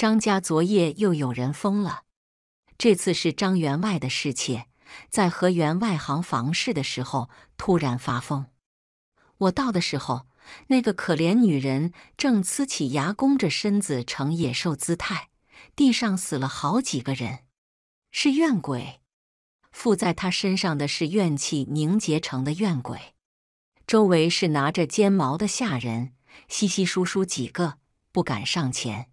张家昨夜又有人疯了，这次是张员外的侍妾，在和员外行房事的时候突然发疯。我到的时候，那个可怜女人正呲起牙，弓着身子，呈野兽姿态。地上死了好几个人，是怨鬼，附在她身上的是怨气凝结成的怨鬼。周围是拿着尖毛的下人，稀稀疏疏几个，不敢上前。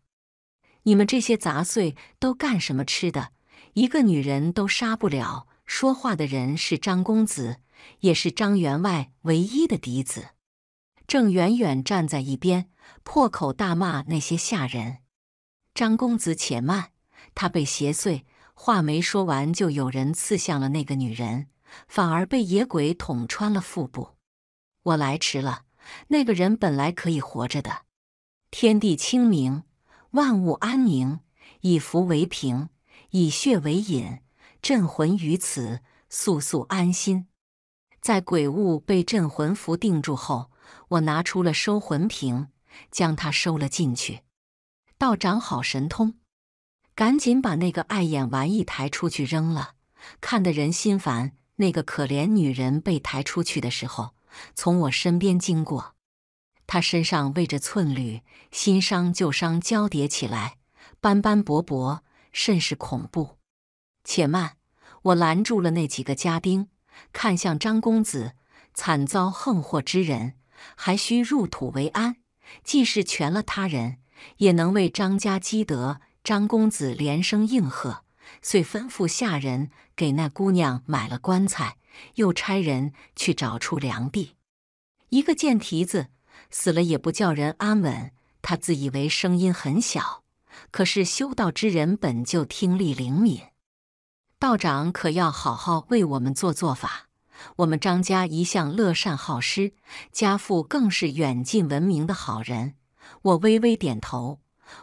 你们这些杂碎都干什么吃的？一个女人都杀不了。说话的人是张公子，也是张员外唯一的嫡子，正远远站在一边破口大骂那些下人。张公子且慢，他被邪祟。话没说完，就有人刺向了那个女人，反而被野鬼捅穿了腹部。我来迟了，那个人本来可以活着的。天地清明。万物安宁，以符为凭，以血为引，镇魂于此，速速安心。在鬼物被镇魂符定住后，我拿出了收魂瓶，将它收了进去。道长好神通，赶紧把那个碍眼玩意抬出去扔了，看得人心烦。那个可怜女人被抬出去的时候，从我身边经过。他身上为着寸缕，新伤旧伤交叠起来，斑斑驳驳，甚是恐怖。且慢，我拦住了那几个家丁，看向张公子，惨遭横祸之人，还需入土为安。既是全了他人，也能为张家积德。张公子连声应和，遂吩咐下人给那姑娘买了棺材，又差人去找出良地。一个贱蹄子！死了也不叫人安稳。他自以为声音很小，可是修道之人本就听力灵敏。道长可要好好为我们做做法。我们张家一向乐善好施，家父更是远近闻名的好人。我微微点头，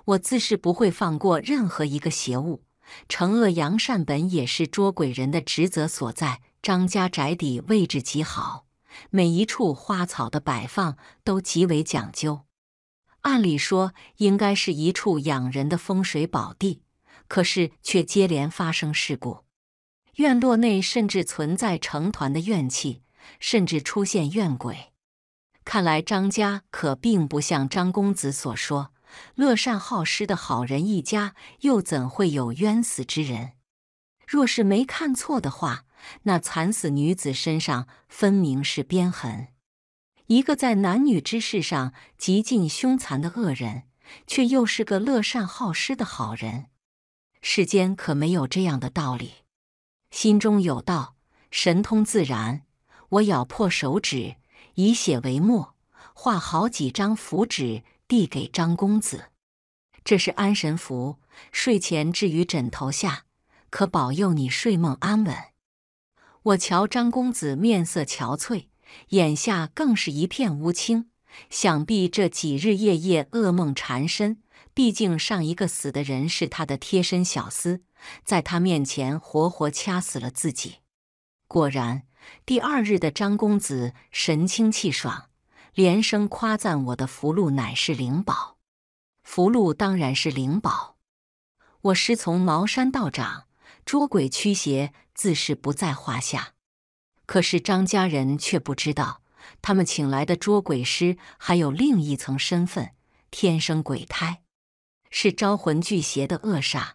我自是不会放过任何一个邪物。惩恶扬善本也是捉鬼人的职责所在。张家宅邸位置极好。每一处花草的摆放都极为讲究，按理说应该是一处养人的风水宝地，可是却接连发生事故。院落内甚至存在成团的怨气，甚至出现怨鬼。看来张家可并不像张公子所说，乐善好施的好人一家，又怎会有冤死之人？若是没看错的话。那惨死女子身上分明是鞭痕，一个在男女之事上极尽凶残的恶人，却又是个乐善好施的好人。世间可没有这样的道理。心中有道，神通自然。我咬破手指，以血为墨，画好几张符纸，递给张公子。这是安神符，睡前置于枕头下，可保佑你睡梦安稳。我瞧张公子面色憔悴，眼下更是一片乌青，想必这几日夜夜噩梦缠身。毕竟上一个死的人是他的贴身小厮，在他面前活活掐死了自己。果然，第二日的张公子神清气爽，连声夸赞我的福禄乃是灵宝。福禄当然是灵宝，我师从茅山道长。捉鬼驱邪自是不在话下，可是张家人却不知道，他们请来的捉鬼师还有另一层身份：天生鬼胎，是招魂聚邪的恶煞。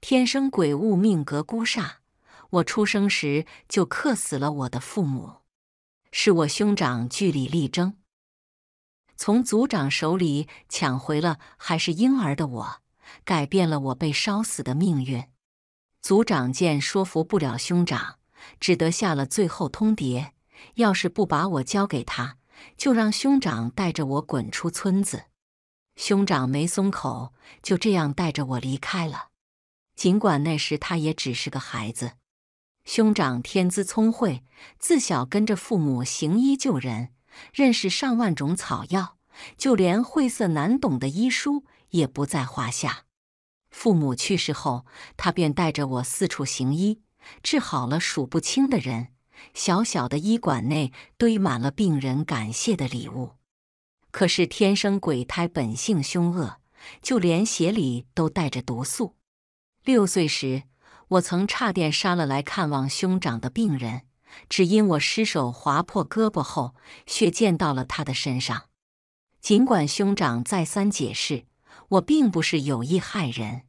天生鬼物，命格孤煞。我出生时就克死了我的父母，是我兄长据理力争，从族长手里抢回了还是婴儿的我，改变了我被烧死的命运。族长见说服不了兄长，只得下了最后通牒：要是不把我交给他，就让兄长带着我滚出村子。兄长没松口，就这样带着我离开了。尽管那时他也只是个孩子，兄长天资聪慧，自小跟着父母行医救人，认识上万种草药，就连晦涩难懂的医书也不在话下。父母去世后，他便带着我四处行医，治好了数不清的人。小小的医馆内堆满了病人感谢的礼物。可是天生鬼胎，本性凶恶，就连血里都带着毒素。六岁时，我曾差点杀了来看望兄长的病人，只因我失手划破胳膊后，血溅到了他的身上。尽管兄长再三解释，我并不是有意害人。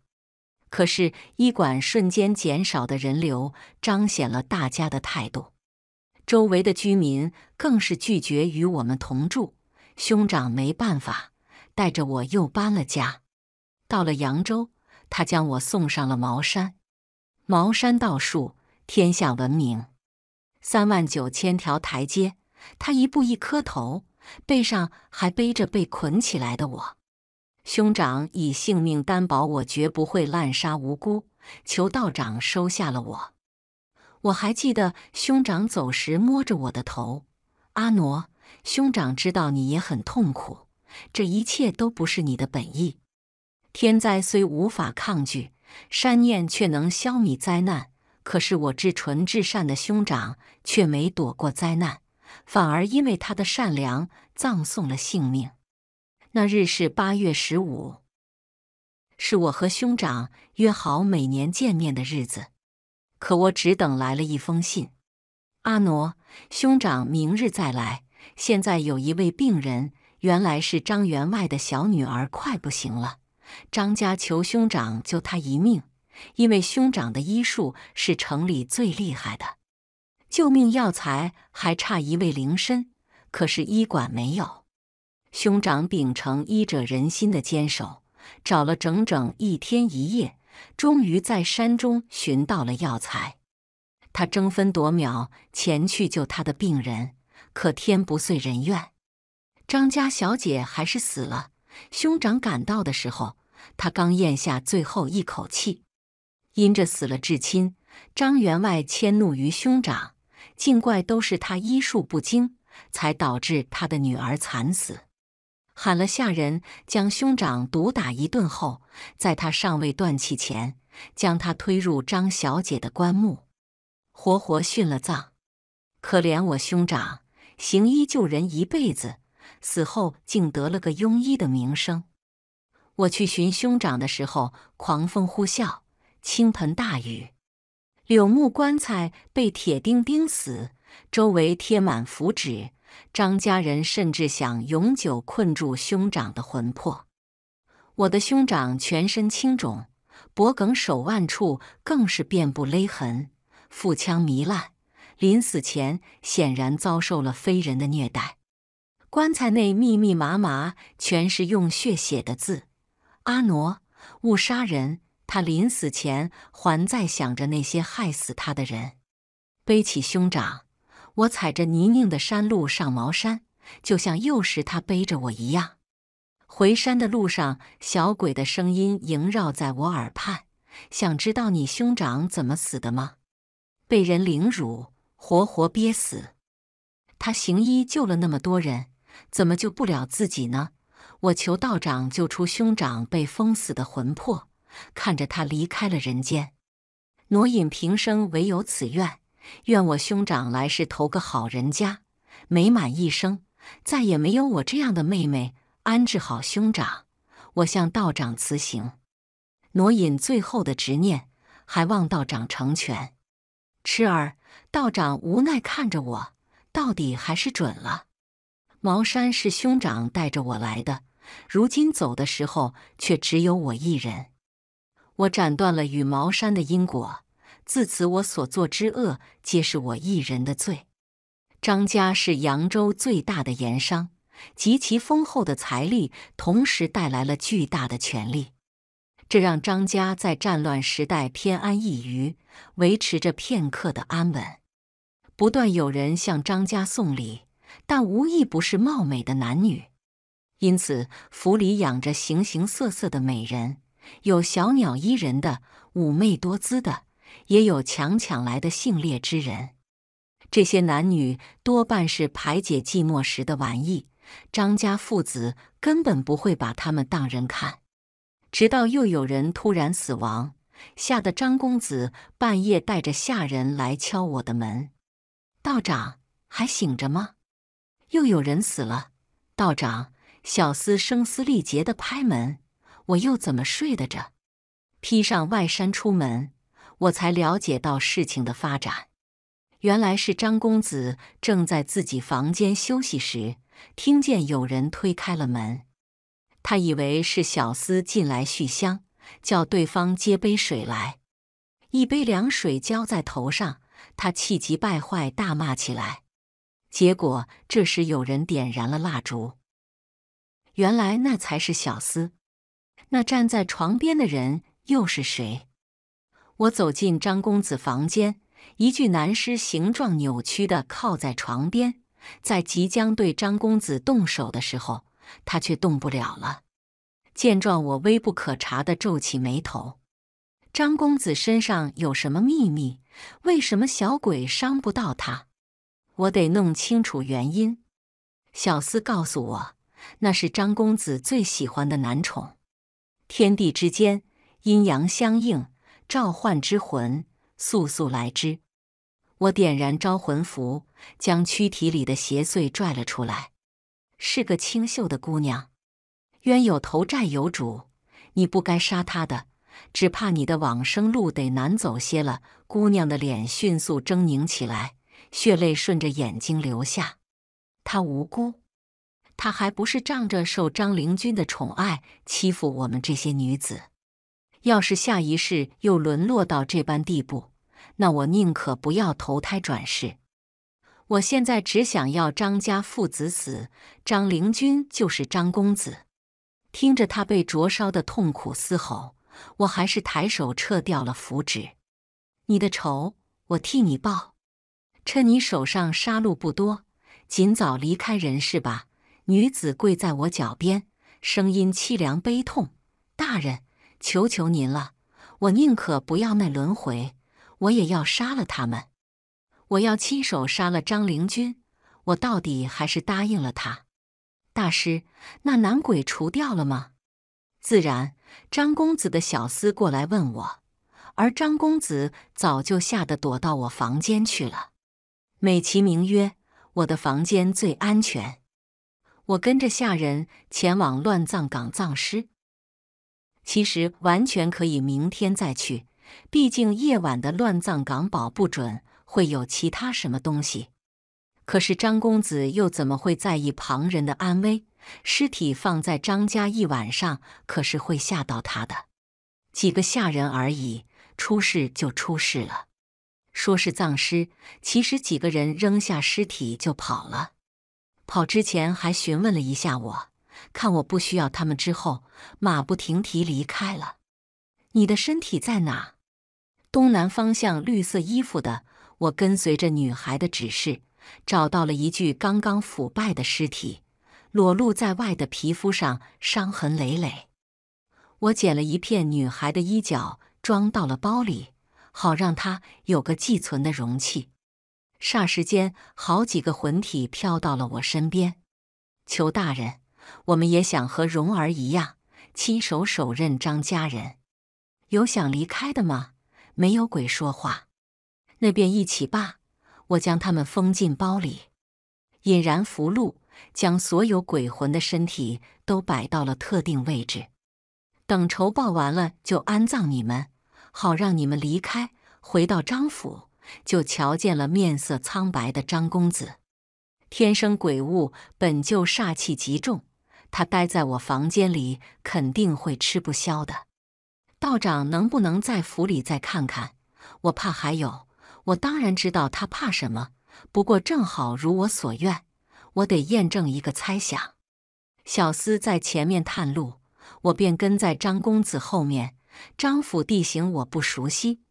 可是医馆瞬间减少的人流，彰显了大家的态度。周围的居民更是拒绝与我们同住。兄长没办法，带着我又搬了家，到了扬州，他将我送上了茅山。茅山道术天下闻名，三万九千条台阶，他一步一磕头，背上还背着被捆起来的我。兄长以性命担保，我绝不会滥杀无辜，求道长收下了我。我还记得兄长走时摸着我的头，阿挪，兄长知道你也很痛苦，这一切都不是你的本意。天灾虽无法抗拒，善念却能消弭灾难。可是我至纯至善的兄长却没躲过灾难，反而因为他的善良葬送了性命。那日是八月十五，是我和兄长约好每年见面的日子。可我只等来了一封信。阿挪，兄长明日再来。现在有一位病人，原来是张员外的小女儿，快不行了。张家求兄长救他一命，因为兄长的医术是城里最厉害的。救命药材还差一味灵参，可是医馆没有。兄长秉承医者仁心的坚守，找了整整一天一夜，终于在山中寻到了药材。他争分夺秒前去救他的病人，可天不遂人愿，张家小姐还是死了。兄长赶到的时候，他刚咽下最后一口气。因着死了至亲，张员外迁怒于兄长，尽怪都是他医术不精，才导致他的女儿惨死。喊了下人，将兄长毒打一顿后，在他尚未断气前，将他推入张小姐的棺木，活活殉了葬。可怜我兄长，行医救人一辈子，死后竟得了个庸医的名声。我去寻兄长的时候，狂风呼啸，倾盆大雨，柳木棺材被铁钉钉死，周围贴满符纸。张家人甚至想永久困住兄长的魂魄。我的兄长全身青肿，脖颈、手腕处更是遍布勒痕，腹腔糜烂，临死前显然遭受了非人的虐待。棺材内密密麻麻全是用血写的字：“阿挪，勿杀人。”他临死前还在想着那些害死他的人。背起兄长。我踩着泥泞的山路上茅山，就像幼时他背着我一样。回山的路上，小鬼的声音萦绕在我耳畔：“想知道你兄长怎么死的吗？被人凌辱，活活憋死。他行医救了那么多人，怎么救不了自己呢？我求道长救出兄长被封死的魂魄，看着他离开了人间。挪隐平生唯有此愿。”愿我兄长来世投个好人家，美满一生，再也没有我这样的妹妹。安置好兄长，我向道长辞行。挪隐最后的执念，还望道长成全。痴儿，道长无奈看着我，到底还是准了。茅山是兄长带着我来的，如今走的时候却只有我一人。我斩断了与茅山的因果。自此，我所做之恶皆是我一人的罪。张家是扬州最大的盐商，极其丰厚的财力，同时带来了巨大的权力，这让张家在战乱时代偏安一隅，维持着片刻的安稳。不断有人向张家送礼，但无一不是貌美的男女，因此府里养着形形色色的美人，有小鸟依人的，妩媚多姿的。也有强抢来的性烈之人，这些男女多半是排解寂寞时的玩意。张家父子根本不会把他们当人看。直到又有人突然死亡，吓得张公子半夜带着下人来敲我的门。道长还醒着吗？又有人死了。道长，小厮声嘶力竭的拍门，我又怎么睡得着？披上外衫出门。我才了解到事情的发展，原来是张公子正在自己房间休息时，听见有人推开了门，他以为是小厮进来续香，叫对方接杯水来。一杯凉水浇在头上，他气急败坏大骂起来。结果这时有人点燃了蜡烛，原来那才是小厮。那站在床边的人又是谁？我走进张公子房间，一具男尸形状扭曲的靠在床边，在即将对张公子动手的时候，他却动不了了。见状，我微不可察地皱起眉头。张公子身上有什么秘密？为什么小鬼伤不到他？我得弄清楚原因。小厮告诉我，那是张公子最喜欢的男宠。天地之间，阴阳相应。召唤之魂，速速来之！我点燃招魂符，将躯体里的邪祟拽了出来。是个清秀的姑娘，冤有头，债有主，你不该杀她的，只怕你的往生路得难走些了。姑娘的脸迅速狰狞起来，血泪顺着眼睛流下。她无辜，她还不是仗着受张灵君的宠爱欺负我们这些女子？要是下一世又沦落到这般地步，那我宁可不要投胎转世。我现在只想要张家父子死，张灵君就是张公子。听着，他被灼烧的痛苦嘶吼，我还是抬手撤掉了符纸。你的仇我替你报，趁你手上杀戮不多，尽早离开人世吧。女子跪在我脚边，声音凄凉悲痛：“大人。”求求您了，我宁可不要那轮回，我也要杀了他们。我要亲手杀了张灵君，我到底还是答应了他。大师，那男鬼除掉了吗？自然，张公子的小厮过来问我，而张公子早就吓得躲到我房间去了，美其名曰我的房间最安全。我跟着下人前往乱葬岗葬尸。其实完全可以明天再去，毕竟夜晚的乱葬岗保不准会有其他什么东西。可是张公子又怎么会在意旁人的安危？尸体放在张家一晚上，可是会吓到他的。几个下人而已，出事就出事了。说是葬尸，其实几个人扔下尸体就跑了，跑之前还询问了一下我。看，我不需要他们之后，马不停蹄离开了。你的身体在哪？东南方向，绿色衣服的。我跟随着女孩的指示，找到了一具刚刚腐败的尸体，裸露在外的皮肤上伤痕累累。我捡了一片女孩的衣角，装到了包里，好让她有个寄存的容器。霎时间，好几个魂体飘到了我身边。求大人。我们也想和蓉儿一样，亲手手刃张家人。有想离开的吗？没有鬼说话，那便一起罢。我将他们封进包里，引燃符箓，将所有鬼魂的身体都摆到了特定位置。等仇报完了，就安葬你们，好让你们离开，回到张府，就瞧见了面色苍白的张公子。天生鬼物，本就煞气极重。他待在我房间里肯定会吃不消的。道长能不能在府里再看看？我怕还有。我当然知道他怕什么，不过正好如我所愿，我得验证一个猜想。小厮在前面探路，我便跟在张公子后面。张府地形我不熟悉，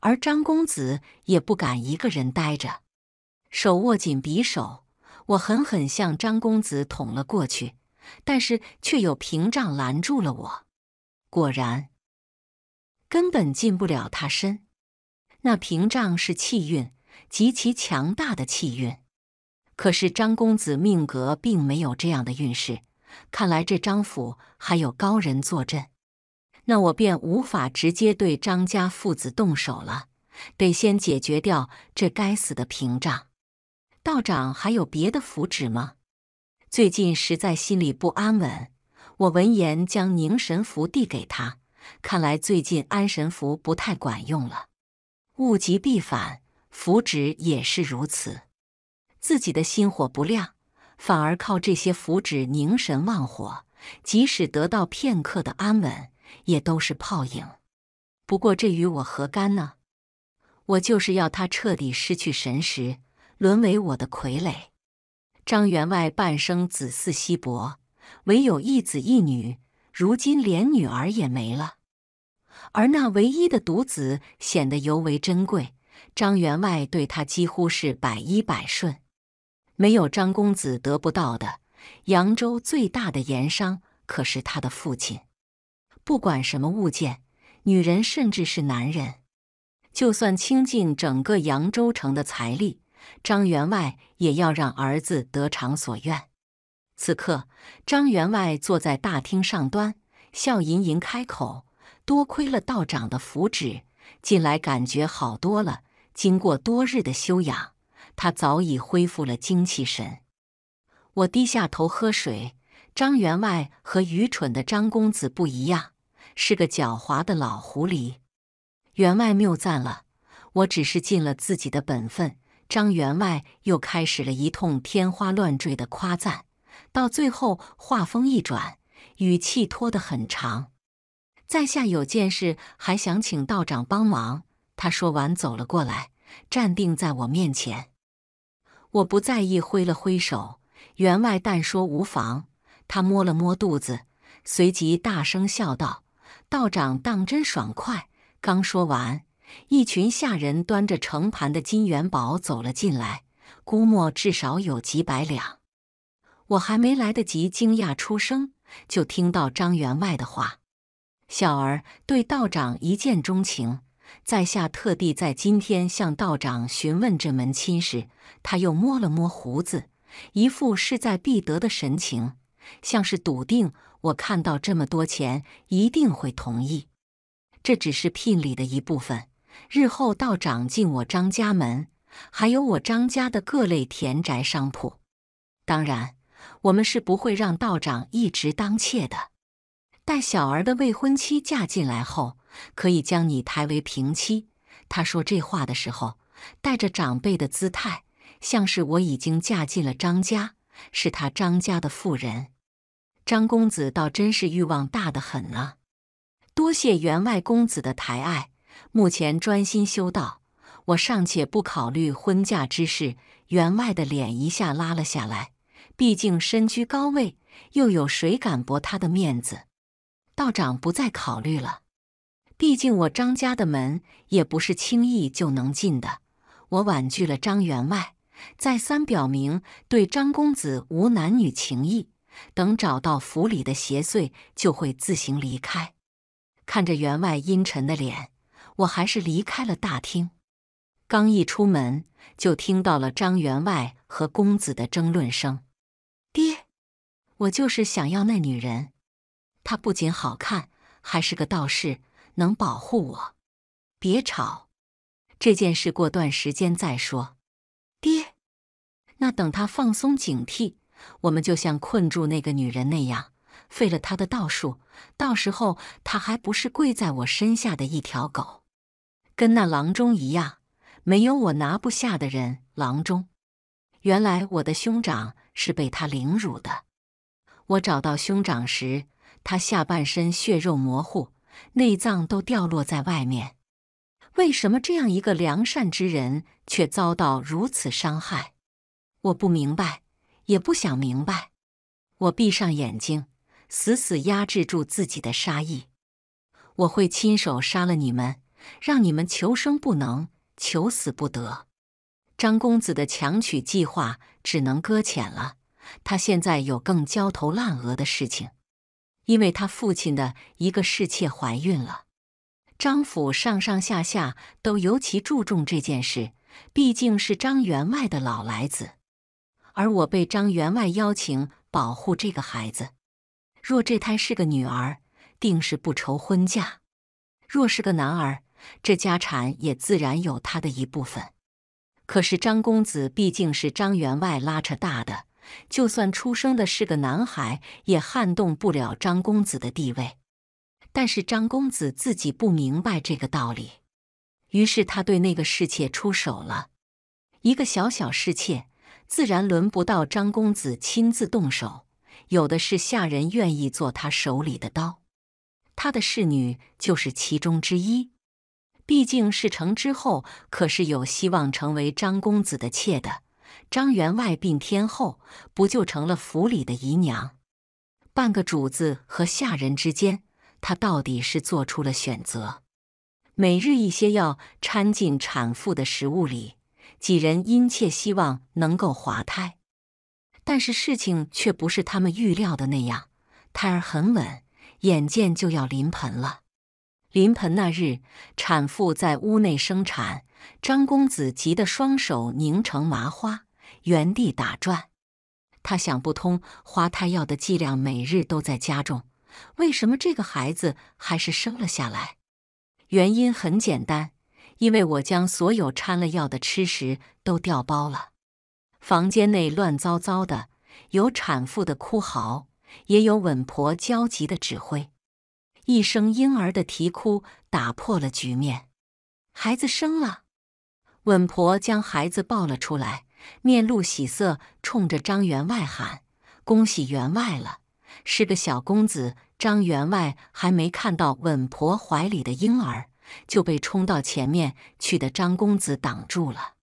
而张公子也不敢一个人待着。手握紧匕首，我狠狠向张公子捅了过去。但是却有屏障拦住了我，果然根本进不了他身。那屏障是气运，极其强大的气运。可是张公子命格并没有这样的运势，看来这张府还有高人坐镇，那我便无法直接对张家父子动手了。得先解决掉这该死的屏障。道长还有别的符纸吗？最近实在心里不安稳，我闻言将凝神符递给他。看来最近安神符不太管用了。物极必反，符纸也是如此。自己的心火不亮，反而靠这些符纸凝神旺火，即使得到片刻的安稳，也都是泡影。不过这与我何干呢？我就是要他彻底失去神识，沦为我的傀儡。张员外半生子嗣稀薄，唯有一子一女，如今连女儿也没了。而那唯一的独子显得尤为珍贵，张员外对他几乎是百依百顺，没有张公子得不到的。扬州最大的盐商，可是他的父亲。不管什么物件，女人甚至是男人，就算倾尽整个扬州城的财力。张员外也要让儿子得偿所愿。此刻，张员外坐在大厅上端，笑吟吟开口：“多亏了道长的福祉，近来感觉好多了。经过多日的修养，他早已恢复了精气神。”我低下头喝水。张员外和愚蠢的张公子不一样，是个狡猾的老狐狸。员外谬赞了，我只是尽了自己的本分。张员外又开始了一通天花乱坠的夸赞，到最后话锋一转，语气拖得很长。在下有件事还想请道长帮忙。他说完走了过来，站定在我面前。我不在意，挥了挥手。员外但说无妨。他摸了摸肚子，随即大声笑道：“道长当真爽快。”刚说完。一群下人端着盛盘的金元宝走了进来，估摸至少有几百两。我还没来得及惊讶出声，就听到张员外的话：“小儿对道长一见钟情，在下特地在今天向道长询问这门亲事。”他又摸了摸胡子，一副势在必得的神情，像是笃定我看到这么多钱一定会同意。这只是聘礼的一部分。日后道长进我张家门，还有我张家的各类田宅商铺。当然，我们是不会让道长一直当妾的。待小儿的未婚妻嫁进来后，可以将你抬为平妻。他说这话的时候，带着长辈的姿态，像是我已经嫁进了张家，是他张家的妇人。张公子倒真是欲望大得很啊！多谢员外公子的抬爱。目前专心修道，我尚且不考虑婚嫁之事。员外的脸一下拉了下来，毕竟身居高位，又有谁敢驳他的面子？道长不再考虑了，毕竟我张家的门也不是轻易就能进的。我婉拒了张员外，再三表明对张公子无男女情意，等找到府里的邪祟就会自行离开。看着员外阴沉的脸。我还是离开了大厅，刚一出门就听到了张员外和公子的争论声。爹，我就是想要那女人，她不仅好看，还是个道士，能保护我。别吵，这件事过段时间再说。爹，那等他放松警惕，我们就像困住那个女人那样，废了他的道术，到时候他还不是跪在我身下的一条狗。跟那郎中一样，没有我拿不下的人。郎中，原来我的兄长是被他凌辱的。我找到兄长时，他下半身血肉模糊，内脏都掉落在外面。为什么这样一个良善之人，却遭到如此伤害？我不明白，也不想明白。我闭上眼睛，死死压制住自己的杀意。我会亲手杀了你们。让你们求生不能，求死不得。张公子的强娶计划只能搁浅了。他现在有更焦头烂额的事情，因为他父亲的一个侍妾怀孕了。张府上上下下都尤其注重这件事，毕竟是张员外的老来子。而我被张员外邀请保护这个孩子。若这胎是个女儿，定是不愁婚嫁；若是个男儿，这家产也自然有他的一部分，可是张公子毕竟是张员外拉扯大的，就算出生的是个男孩，也撼动不了张公子的地位。但是张公子自己不明白这个道理，于是他对那个侍妾出手了。一个小小侍妾，自然轮不到张公子亲自动手，有的是下人愿意做他手里的刀，他的侍女就是其中之一。毕竟事成之后，可是有希望成为张公子的妾的。张员外病天后，不就成了府里的姨娘？半个主子和下人之间，他到底是做出了选择。每日一些药掺进产妇的食物里，几人殷切希望能够滑胎，但是事情却不是他们预料的那样。胎儿很稳，眼见就要临盆了。临盆那日，产妇在屋内生产，张公子急得双手拧成麻花，原地打转。他想不通，花胎药的剂量每日都在加重，为什么这个孩子还是生了下来？原因很简单，因为我将所有掺了药的吃食都调包了。房间内乱糟糟的，有产妇的哭嚎，也有稳婆焦急的指挥。一声婴儿的啼哭打破了局面，孩子生了，稳婆将孩子抱了出来，面露喜色，冲着张员外喊：“恭喜员外了，是个小公子。”张员外还没看到稳婆怀里的婴儿，就被冲到前面去的张公子挡住了。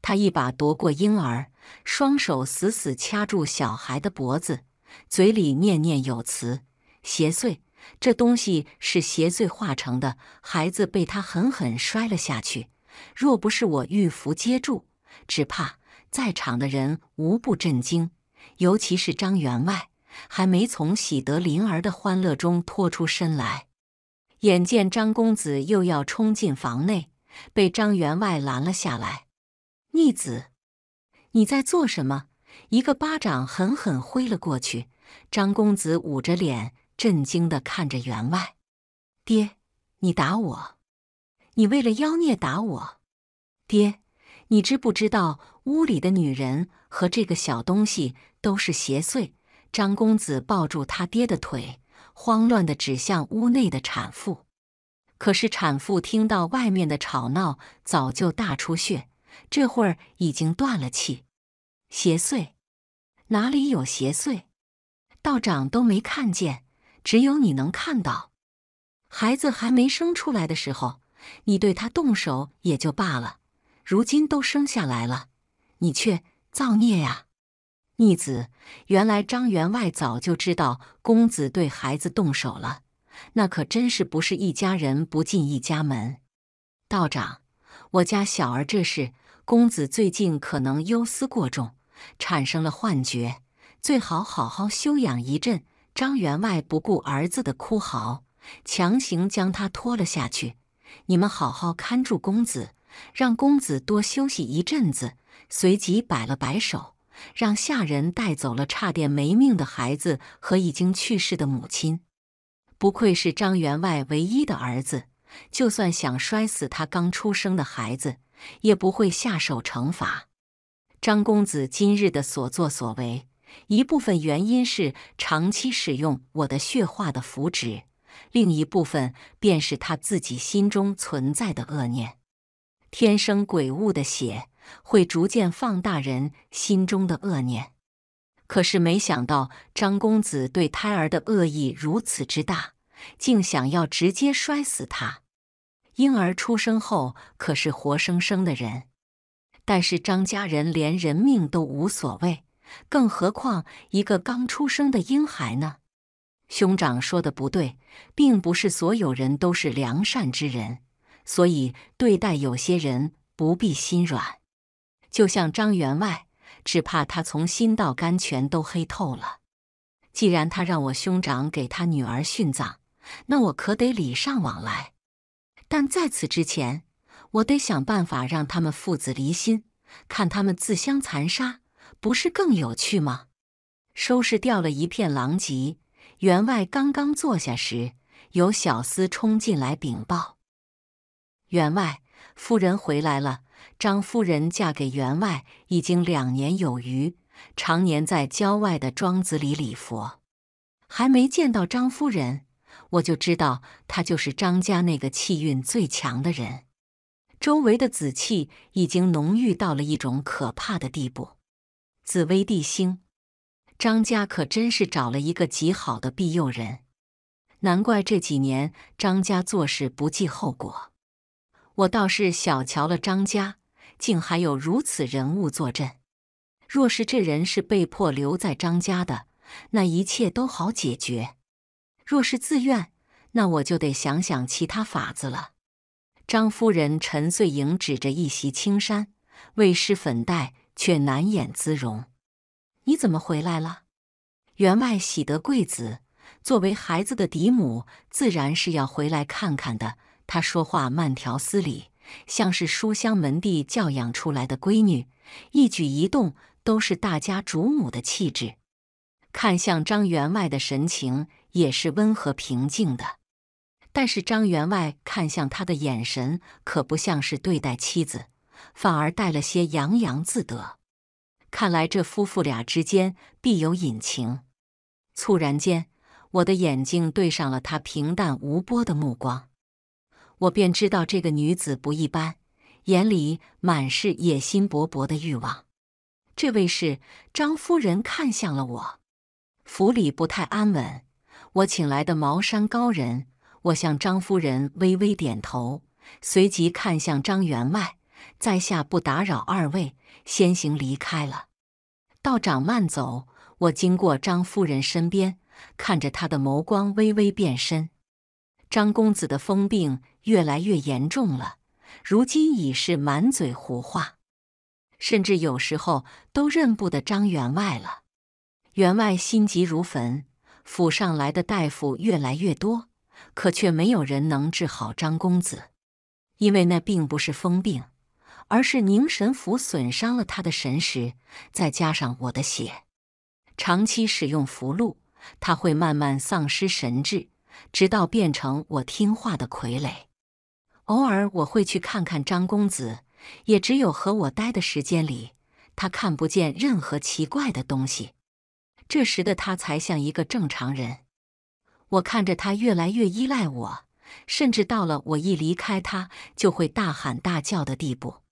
他一把夺过婴儿，双手死死掐住小孩的脖子，嘴里念念有词：“邪祟。”这东西是邪祟化成的，孩子被他狠狠摔了下去。若不是我玉符接住，只怕在场的人无不震惊。尤其是张员外，还没从喜得麟儿的欢乐中脱出身来。眼见张公子又要冲进房内，被张员外拦了下来。逆子，你在做什么？一个巴掌狠狠挥了过去。张公子捂着脸。震惊的看着员外，爹，你打我！你为了妖孽打我！爹，你知不知道屋里的女人和这个小东西都是邪祟？张公子抱住他爹的腿，慌乱的指向屋内的产妇。可是产妇听到外面的吵闹，早就大出血，这会儿已经断了气。邪祟？哪里有邪祟？道长都没看见。只有你能看到，孩子还没生出来的时候，你对他动手也就罢了；如今都生下来了，你却造孽呀！逆子，原来张员外早就知道公子对孩子动手了，那可真是不是一家人不进一家门。道长，我家小儿这事，公子最近可能忧思过重，产生了幻觉，最好好好休养一阵。张员外不顾儿子的哭嚎，强行将他拖了下去。你们好好看住公子，让公子多休息一阵子。随即摆了摆手，让下人带走了差点没命的孩子和已经去世的母亲。不愧是张员外唯一的儿子，就算想摔死他刚出生的孩子，也不会下手惩罚。张公子今日的所作所为。一部分原因是长期使用我的血化的符纸，另一部分便是他自己心中存在的恶念。天生鬼物的血会逐渐放大人心中的恶念。可是没想到张公子对胎儿的恶意如此之大，竟想要直接摔死他。婴儿出生后可是活生生的人，但是张家人连人命都无所谓。更何况一个刚出生的婴孩呢？兄长说的不对，并不是所有人都是良善之人，所以对待有些人不必心软。就像张员外，只怕他从心到肝全都黑透了。既然他让我兄长给他女儿殉葬，那我可得礼尚往来。但在此之前，我得想办法让他们父子离心，看他们自相残杀。不是更有趣吗？收拾掉了一片狼藉，员外刚刚坐下时，有小厮冲进来禀报：“员外，夫人回来了。”张夫人嫁给员外已经两年有余，常年在郊外的庄子里礼佛，还没见到张夫人，我就知道她就是张家那个气运最强的人。周围的紫气已经浓郁到了一种可怕的地步。紫薇帝星，张家可真是找了一个极好的庇佑人，难怪这几年张家做事不计后果。我倒是小瞧了张家，竟还有如此人物坐镇。若是这人是被迫留在张家的，那一切都好解决；若是自愿，那我就得想想其他法子了。张夫人陈醉莹指着一袭青衫，为施粉黛。却难掩姿容。你怎么回来了？员外喜得贵子，作为孩子的嫡母，自然是要回来看看的。他说话慢条斯理，像是书香门第教养出来的闺女，一举一动都是大家主母的气质。看向张员外的神情也是温和平静的，但是张员外看向他的眼神可不像是对待妻子。反而带了些洋洋自得。看来这夫妇俩之间必有隐情。猝然间，我的眼睛对上了他平淡无波的目光，我便知道这个女子不一般，眼里满是野心勃勃的欲望。这位是张夫人，看向了我。府里不太安稳，我请来的茅山高人。我向张夫人微微点头，随即看向张员外。在下不打扰二位，先行离开了。道长慢走。我经过张夫人身边，看着她的眸光微微变深。张公子的疯病越来越严重了，如今已是满嘴胡话，甚至有时候都认不得张员外了。员外心急如焚，府上来的大夫越来越多，可却没有人能治好张公子，因为那并不是疯病。而是凝神符损伤了他的神识，再加上我的血，长期使用符箓，他会慢慢丧失神智，直到变成我听话的傀儡。偶尔我会去看看张公子，也只有和我待的时间里，他看不见任何奇怪的东西，这时的他才像一个正常人。我看着他越来越依赖我，甚至到了我一离开他就会大喊大叫的地步。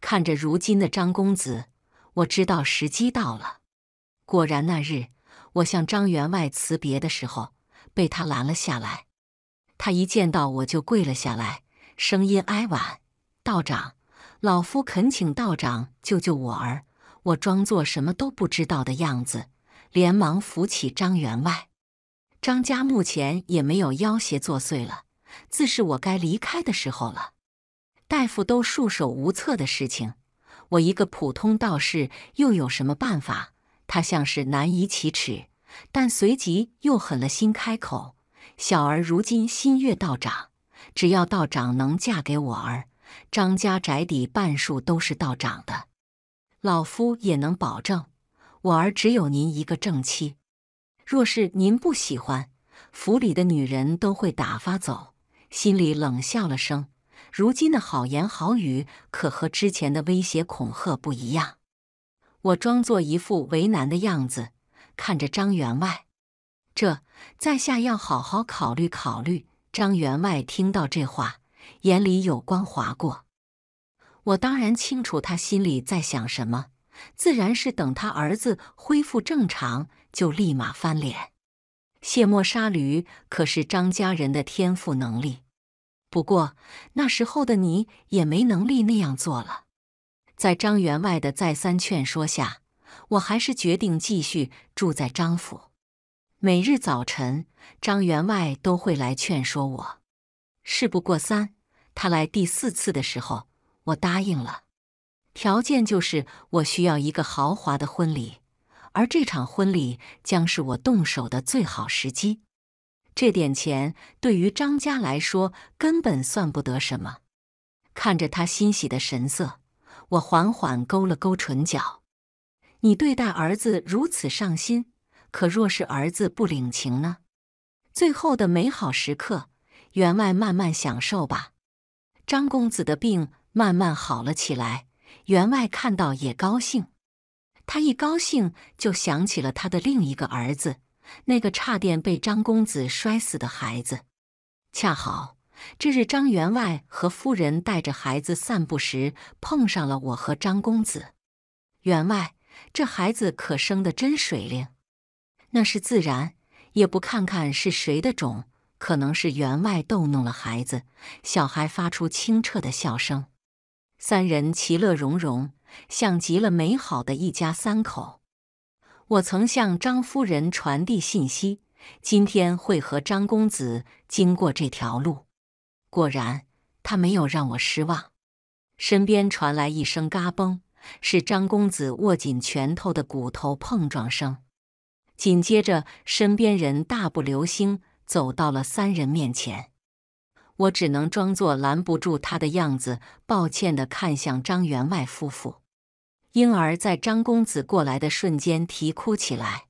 看着如今的张公子，我知道时机到了。果然，那日我向张员外辞别的时候，被他拦了下来。他一见到我就跪了下来，声音哀婉：“道长，老夫恳请道长救救我儿。”我装作什么都不知道的样子，连忙扶起张员外。张家目前也没有妖邪作祟了，自是我该离开的时候了。大夫都束手无策的事情，我一个普通道士又有什么办法？他像是难以启齿，但随即又狠了心开口：“小儿如今心悦道长，只要道长能嫁给我儿，张家宅邸半数都是道长的。老夫也能保证，我儿只有您一个正妻。若是您不喜欢，府里的女人都会打发走。”心里冷笑了声。如今的好言好语可和之前的威胁恐吓不一样。我装作一副为难的样子，看着张员外。这在下要好好考虑考虑。张员外听到这话，眼里有光划过。我当然清楚他心里在想什么，自然是等他儿子恢复正常就立马翻脸，卸磨杀驴。可是张家人的天赋能力。不过那时候的你也没能力那样做了。在张员外的再三劝说下，我还是决定继续住在张府。每日早晨，张员外都会来劝说我。事不过三，他来第四次的时候，我答应了。条件就是我需要一个豪华的婚礼，而这场婚礼将是我动手的最好时机。这点钱对于张家来说根本算不得什么。看着他欣喜的神色，我缓缓勾了勾唇角。你对待儿子如此上心，可若是儿子不领情呢？最后的美好时刻，员外慢慢享受吧。张公子的病慢慢好了起来，员外看到也高兴。他一高兴就想起了他的另一个儿子。那个差点被张公子摔死的孩子，恰好这日张员外和夫人带着孩子散步时碰上了我和张公子。员外，这孩子可生得真水灵。那是自然，也不看看是谁的种。可能是员外逗弄了孩子，小孩发出清澈的笑声。三人其乐融融，像极了美好的一家三口。我曾向张夫人传递信息，今天会和张公子经过这条路。果然，他没有让我失望。身边传来一声“嘎嘣”，是张公子握紧拳头的骨头碰撞声。紧接着，身边人大步流星走到了三人面前。我只能装作拦不住他的样子，抱歉地看向张员外夫妇。婴儿在张公子过来的瞬间啼哭起来，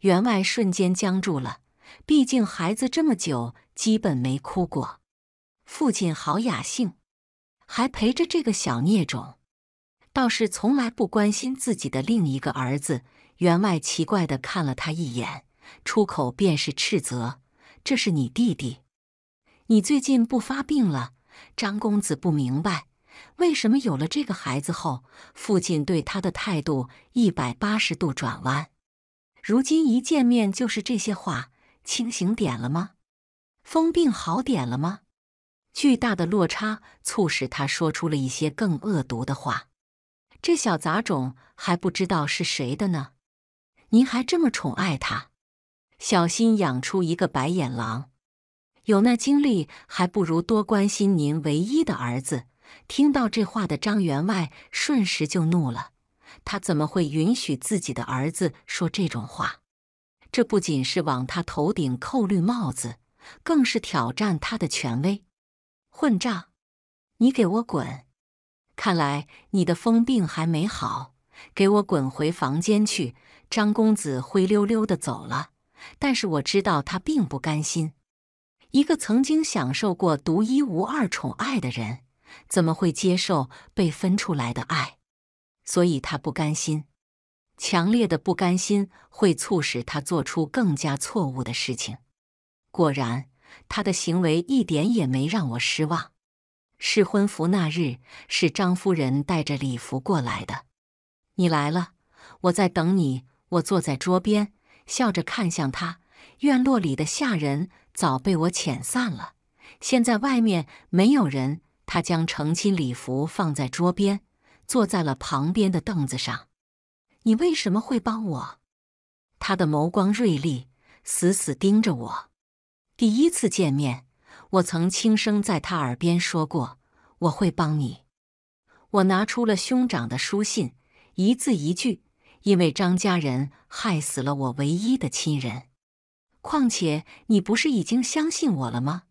员外瞬间僵住了。毕竟孩子这么久基本没哭过，父亲好雅兴，还陪着这个小孽种，倒是从来不关心自己的另一个儿子。员外奇怪的看了他一眼，出口便是斥责：“这是你弟弟，你最近不发病了？”张公子不明白。为什么有了这个孩子后，父亲对他的态度一百八十度转弯？如今一见面就是这些话，清醒点了吗？疯病好点了吗？巨大的落差促使他说出了一些更恶毒的话。这小杂种还不知道是谁的呢！您还这么宠爱他，小心养出一个白眼狼。有那精力，还不如多关心您唯一的儿子。听到这话的张员外瞬时就怒了，他怎么会允许自己的儿子说这种话？这不仅是往他头顶扣绿帽子，更是挑战他的权威。混账，你给我滚！看来你的疯病还没好，给我滚回房间去！张公子灰溜溜的走了，但是我知道他并不甘心，一个曾经享受过独一无二宠爱的人。怎么会接受被分出来的爱？所以他不甘心，强烈的不甘心会促使他做出更加错误的事情。果然，他的行为一点也没让我失望。试婚服那日，是张夫人带着礼服过来的。你来了，我在等你。我坐在桌边，笑着看向他。院落里的下人早被我遣散了，现在外面没有人。他将成亲礼服放在桌边，坐在了旁边的凳子上。你为什么会帮我？他的眸光锐利，死死盯着我。第一次见面，我曾轻声在他耳边说过我会帮你。我拿出了兄长的书信，一字一句：因为张家人害死了我唯一的亲人。况且，你不是已经相信我了吗？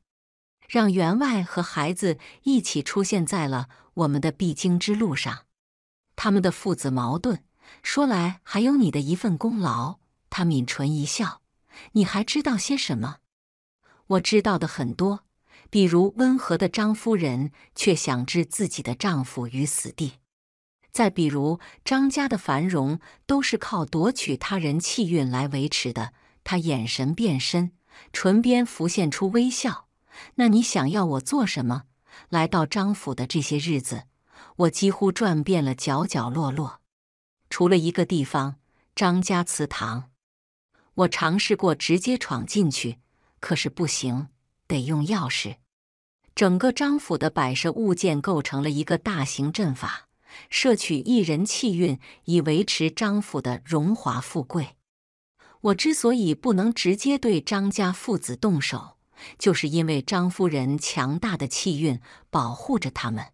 让员外和孩子一起出现在了我们的必经之路上，他们的父子矛盾，说来还有你的一份功劳。他抿唇一笑，你还知道些什么？我知道的很多，比如温和的张夫人却想置自己的丈夫于死地，再比如张家的繁荣都是靠夺取他人气运来维持的。他眼神变深，唇边浮现出微笑。那你想要我做什么？来到张府的这些日子，我几乎转遍了角角落落，除了一个地方——张家祠堂。我尝试过直接闯进去，可是不行，得用钥匙。整个张府的摆设物件构成了一个大型阵法，摄取一人气运以维持张府的荣华富贵。我之所以不能直接对张家父子动手。就是因为张夫人强大的气运保护着他们，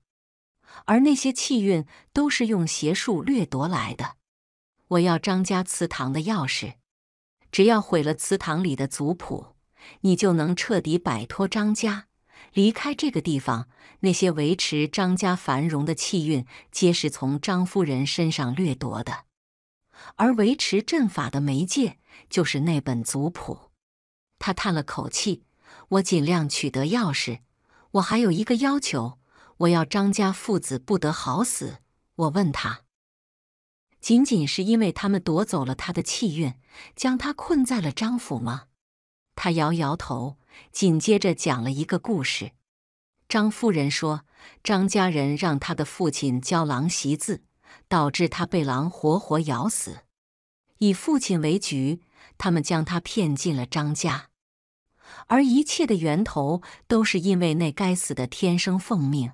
而那些气运都是用邪术掠夺来的。我要张家祠堂的钥匙，只要毁了祠堂里的族谱，你就能彻底摆脱张家，离开这个地方。那些维持张家繁荣的气运，皆是从张夫人身上掠夺的，而维持阵法的媒介就是那本族谱。他叹了口气。我尽量取得钥匙。我还有一个要求，我要张家父子不得好死。我问他，仅仅是因为他们夺走了他的气运，将他困在了张府吗？他摇摇头，紧接着讲了一个故事。张夫人说，张家人让他的父亲教狼习字，导致他被狼活活咬死。以父亲为局，他们将他骗进了张家。而一切的源头都是因为那该死的天生奉命，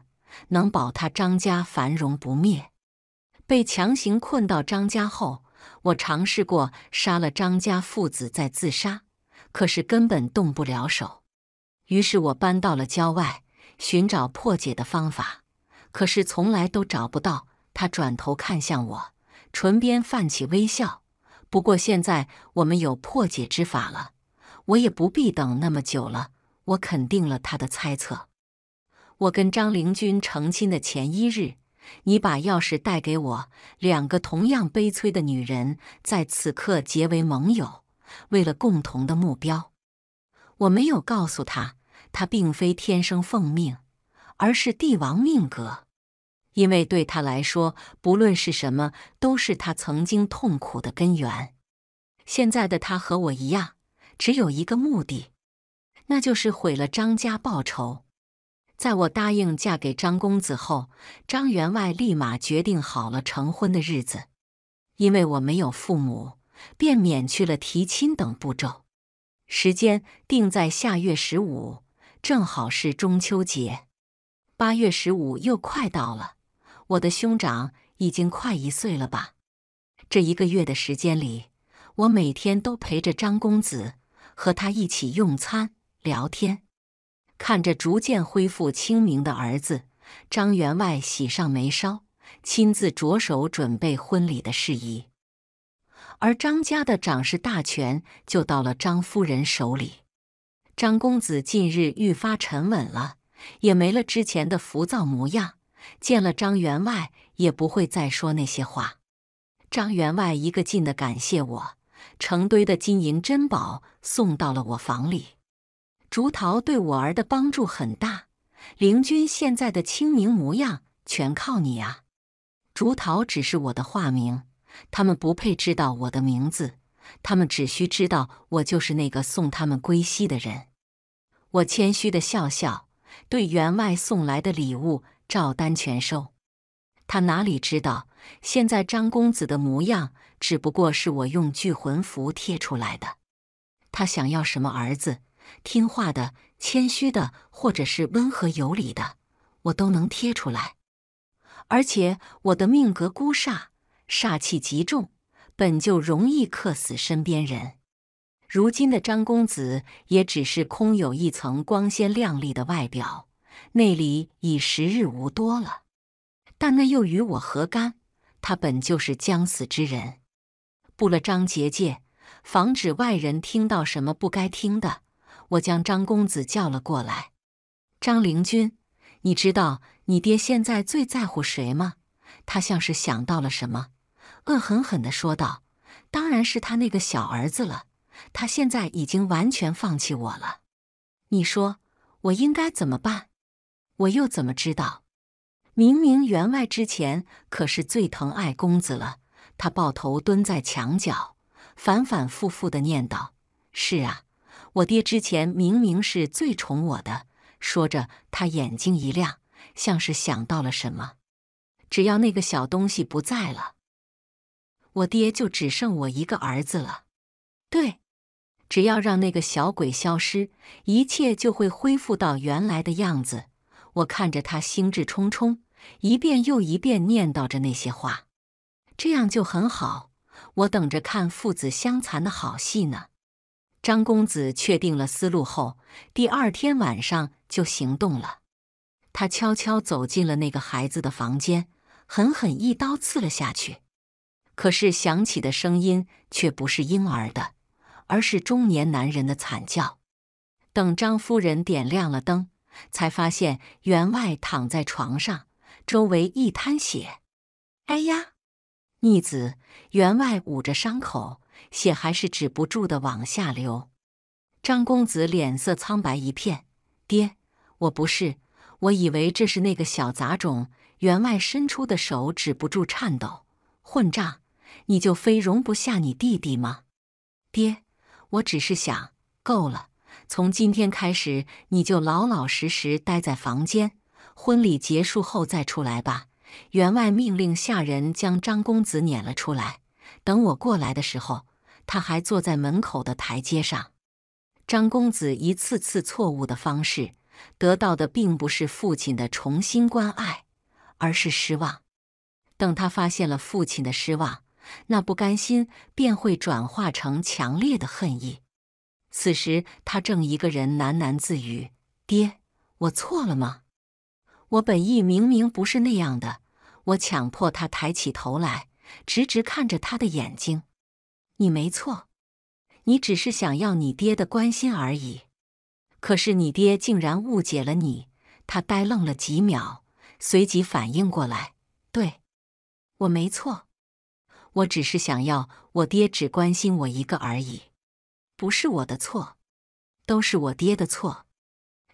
能保他张家繁荣不灭。被强行困到张家后，我尝试过杀了张家父子再自杀，可是根本动不了手。于是我搬到了郊外，寻找破解的方法，可是从来都找不到。他转头看向我，唇边泛起微笑。不过现在我们有破解之法了。我也不必等那么久了。我肯定了他的猜测。我跟张灵君成亲的前一日，你把钥匙带给我。两个同样悲催的女人在此刻结为盟友，为了共同的目标。我没有告诉他，他并非天生奉命，而是帝王命格。因为对他来说，不论是什么，都是他曾经痛苦的根源。现在的他和我一样。只有一个目的，那就是毁了张家报仇。在我答应嫁给张公子后，张员外立马决定好了成婚的日子，因为我没有父母，便免去了提亲等步骤。时间定在下月十五，正好是中秋节。八月十五又快到了，我的兄长已经快一岁了吧？这一个月的时间里，我每天都陪着张公子。和他一起用餐、聊天，看着逐渐恢复清明的儿子，张员外喜上眉梢，亲自着手准备婚礼的事宜。而张家的掌事大权就到了张夫人手里。张公子近日愈发沉稳了，也没了之前的浮躁模样，见了张员外也不会再说那些话。张员外一个劲的感谢我。成堆的金银珍宝送到了我房里。竹桃对我儿的帮助很大，灵君现在的清明模样全靠你啊。竹桃只是我的化名，他们不配知道我的名字，他们只需知道我就是那个送他们归西的人。我谦虚的笑笑，对员外送来的礼物照单全收。他哪里知道，现在张公子的模样。只不过是我用聚魂符贴出来的。他想要什么儿子，听话的、谦虚的，或者是温和有礼的，我都能贴出来。而且我的命格孤煞，煞气极重，本就容易克死身边人。如今的张公子也只是空有一层光鲜亮丽的外表，内里已时日无多了。但那又与我何干？他本就是将死之人。布了张结界，防止外人听到什么不该听的。我将张公子叫了过来。张灵君，你知道你爹现在最在乎谁吗？他像是想到了什么，恶狠狠的说道：“当然是他那个小儿子了。他现在已经完全放弃我了。你说我应该怎么办？我又怎么知道？明明员外之前可是最疼爱公子了。”他抱头蹲在墙角，反反复复的念叨：“是啊，我爹之前明明是最宠我的。”说着，他眼睛一亮，像是想到了什么。“只要那个小东西不在了，我爹就只剩我一个儿子了。”“对，只要让那个小鬼消失，一切就会恢复到原来的样子。”我看着他，兴致冲冲，一遍又一遍念叨着那些话。这样就很好，我等着看父子相残的好戏呢。张公子确定了思路后，第二天晚上就行动了。他悄悄走进了那个孩子的房间，狠狠一刀刺了下去。可是响起的声音却不是婴儿的，而是中年男人的惨叫。等张夫人点亮了灯，才发现员外躺在床上，周围一滩血。哎呀！逆子，员外捂着伤口，血还是止不住的往下流。张公子脸色苍白一片。爹，我不是，我以为这是那个小杂种。员外伸出的手止不住颤抖。混账，你就非容不下你弟弟吗？爹，我只是想，够了，从今天开始，你就老老实实待在房间，婚礼结束后再出来吧。员外命令下人将张公子撵了出来。等我过来的时候，他还坐在门口的台阶上。张公子一次次错误的方式得到的并不是父亲的重新关爱，而是失望。等他发现了父亲的失望，那不甘心便会转化成强烈的恨意。此时，他正一个人喃喃自语：“爹，我错了吗？”我本意明明不是那样的，我强迫他抬起头来，直直看着他的眼睛。你没错，你只是想要你爹的关心而已。可是你爹竟然误解了你。他呆愣了几秒，随即反应过来：，对，我没错，我只是想要我爹只关心我一个而已，不是我的错，都是我爹的错。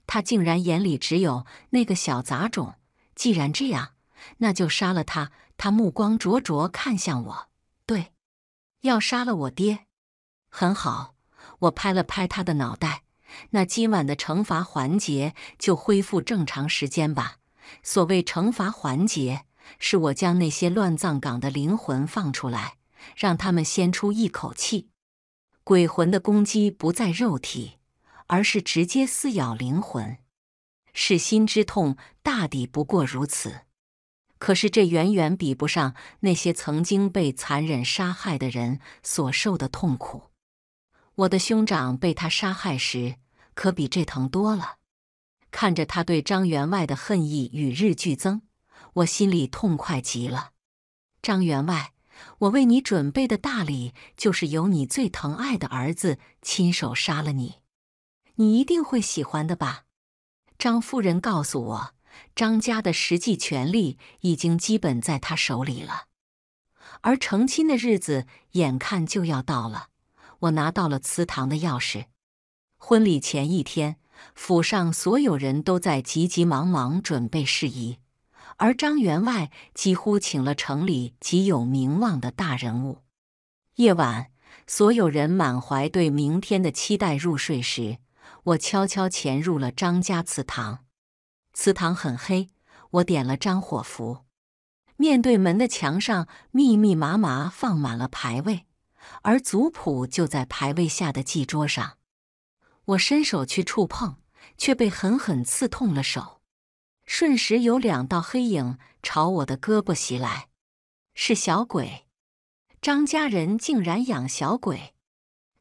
他竟然眼里只有那个小杂种！既然这样，那就杀了他。他目光灼灼看向我，对，要杀了我爹。很好，我拍了拍他的脑袋。那今晚的惩罚环节就恢复正常时间吧。所谓惩罚环节，是我将那些乱葬岗的灵魂放出来，让他们先出一口气。鬼魂的攻击不在肉体。而是直接撕咬灵魂，是心之痛，大抵不过如此。可是这远远比不上那些曾经被残忍杀害的人所受的痛苦。我的兄长被他杀害时，可比这疼多了。看着他对张员外的恨意与日俱增，我心里痛快极了。张员外，我为你准备的大礼，就是由你最疼爱的儿子亲手杀了你。你一定会喜欢的吧，张夫人告诉我，张家的实际权力已经基本在他手里了。而成亲的日子眼看就要到了，我拿到了祠堂的钥匙。婚礼前一天，府上所有人都在急急忙忙准备事宜，而张员外几乎请了城里极有名望的大人物。夜晚，所有人满怀对明天的期待入睡时。我悄悄潜入了张家祠堂，祠堂很黑，我点了张火符。面对门的墙上，密密麻麻放满了牌位，而族谱就在牌位下的祭桌上。我伸手去触碰，却被狠狠刺痛了手。瞬时，有两道黑影朝我的胳膊袭来，是小鬼。张家人竟然养小鬼！